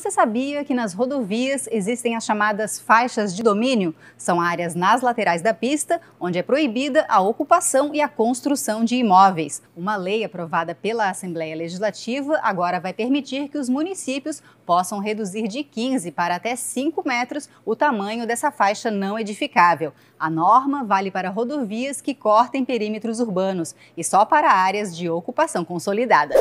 Você sabia que nas rodovias existem as chamadas faixas de domínio? São áreas nas laterais da pista onde é proibida a ocupação e a construção de imóveis. Uma lei aprovada pela Assembleia Legislativa agora vai permitir que os municípios possam reduzir de 15 para até 5 metros o tamanho dessa faixa não edificável. A norma vale para rodovias que cortem perímetros urbanos e só para áreas de ocupação consolidada.